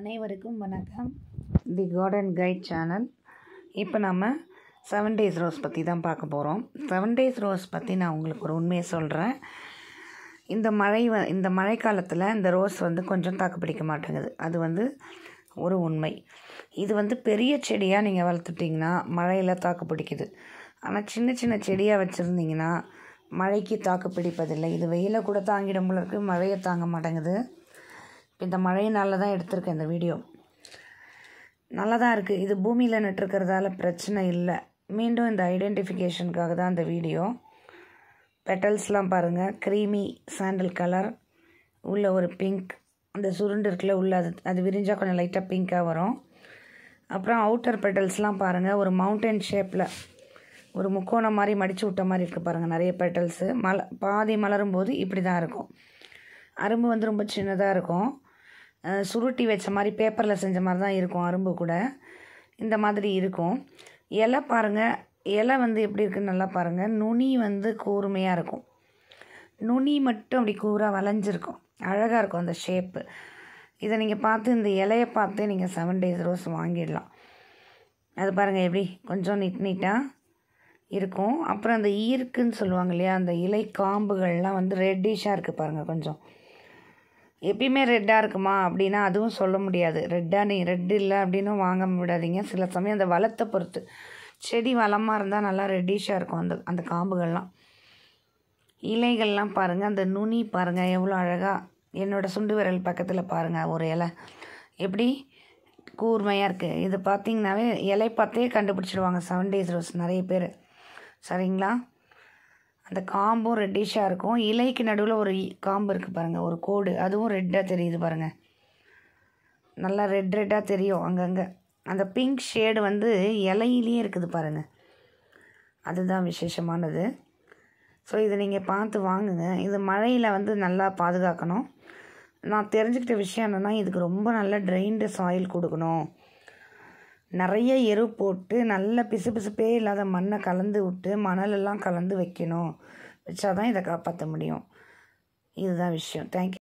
அனைவருக்கும் வணக்கம் தி garden guide channel இப்போ நம்ம செவன் டேஸ் ரோஸ் பற்றி தான் பார்க்க போகிறோம் செவன் டேஸ் ரோஸ் பற்றி நான் உங்களுக்கு ஒரு உண்மையை சொல்கிறேன் இந்த மழை வ இந்த மழைக்காலத்தில் இந்த ரோஸ் வந்து கொஞ்சம் தாக்கு பிடிக்க மாட்டேங்குது அது வந்து ஒரு உண்மை இது வந்து பெரிய செடியாக நீங்கள் வளர்த்துட்டிங்கன்னா மழையில் தாக்கு பிடிக்குது ஆனால் சின்ன சின்ன செடியாக வச்சுருந்தீங்கன்னா மழைக்கு தாக்கு பிடிப்பதில்லை இது வெயிலை கூட தாங்கிடும் போல இருக்குது மழையை தாங்க மாட்டேங்குது இப்போ இந்த மழையினால தான் எடுத்திருக்கேன் இந்த வீடியோ நல்லா தான் இருக்குது இது பூமியில் நட்டுருக்கிறதால பிரச்சனை இல்லை மீண்டும் இந்த ஐடென்டிஃபிகேஷனுக்காக தான் இந்த வீடியோ பெட்டல்ஸ்லாம் பாருங்கள் க்ரீமி சாண்டில் கலர் உள்ள ஒரு பிங்க் அந்த சுருண்டு இருக்குல்ல உள்ள அது அது விரிஞ்சால் கொஞ்சம் லைட்டாக பிங்க்காக வரும் அப்புறம் அவுட்டர் பெட்டல்ஸ்லாம் பாருங்கள் ஒரு மவுண்டன் ஷேப்பில் ஒரு முக்கோணம் மாதிரி மடித்து விட்ட மாதிரி இருக்குது பாருங்கள் நிறைய பெட்டல்ஸு மல பாதி மலரும் போது இப்படி தான் இருக்கும் அரும்பு வந்து ரொம்ப சின்னதாக இருக்கும் சுருட்டி வச்ச மாதிரி பேப்பரில் செஞ்ச மாதிரி தான் இருக்கும் அரும்பு கூட இந்த மாதிரி இருக்கும் இலை பாருங்கள் இலை வந்து எப்படி இருக்குன்னு நல்லா பாருங்கள் நுனி வந்து கூர்மையாக இருக்கும் நுனி மட்டும் அப்படி கூராக வளைஞ்சிருக்கும் அழகாக இருக்கும் அந்த ஷேப்பு இதை நீங்கள் பார்த்து இந்த இலையை பார்த்து நீங்கள் செவன் டேஸ் ரோஸ் வாங்கிடலாம் அது பாருங்கள் எப்படி கொஞ்சம் நீட் நீட்டாக இருக்கும் அப்புறம் அந்த ஈர்க்குன்னு சொல்லுவாங்க இல்லையா அந்த இலை காம்புகள்லாம் வந்து ரெட்டிஷாக இருக்குது பாருங்கள் கொஞ்சம் எப்பயுமே ரெட்டாக இருக்குமா அப்படின்னா அதுவும் சொல்ல முடியாது ரெட்டாக நீ ரெட் இல்லை அப்படின்னும் வாங்க விடாதீங்க சில சமயம் அந்த வளத்தை பொறுத்து செடி வளமாக இருந்தால் நல்லா ரெட்டிஷாக இருக்கும் அந்த அந்த காம்புகள்லாம் இலைகள்லாம் பாருங்கள் அந்த நுனி பாருங்கள் எவ்வளோ அழகாக என்னோடய சுண்டு விரல் பக்கத்தில் பாருங்கள் ஒரு இலை எப்படி கூர்மையாக இருக்குது இது பார்த்திங்கனாவே இலை பார்த்தே கண்டுபிடிச்சிடுவாங்க செவன் டேஸ் ரோஸ் நிறைய பேர் சரிங்களா அந்த காம்பும் ரெட்டிஷாக இருக்கும் இலைக்கு நடுவில் ஒரு காம்பு இருக்குது பாருங்கள் ஒரு கோடு அதுவும் ரெட்டாக தெரியுது பாருங்கள் நல்லா ரெட் ரெட்டாக தெரியும் அங்கங்கே அந்த பிங்க் ஷேடு வந்து இலையிலேயே இருக்குது பாருங்கள் அதுதான் விசேஷமானது ஸோ இதை நீங்கள் பார்த்து வாங்குங்க இது மழையில் வந்து நல்லா பாதுகாக்கணும் நான் தெரிஞ்சுக்கிட்ட விஷயம் என்னென்னா இதுக்கு ரொம்ப நல்லா ட்ரெயின்டு சாயில் கொடுக்கணும் நிறைய எரு போட்டு நல்ல பிசு பிசுப்பே இல்லாத மண்ணை கலந்து விட்டு மணலெல்லாம் கலந்து வைக்கணும் வச்சா தான் இதை காப்பாற்ற முடியும் இதுதான் விஷயம் தேங்க்யூ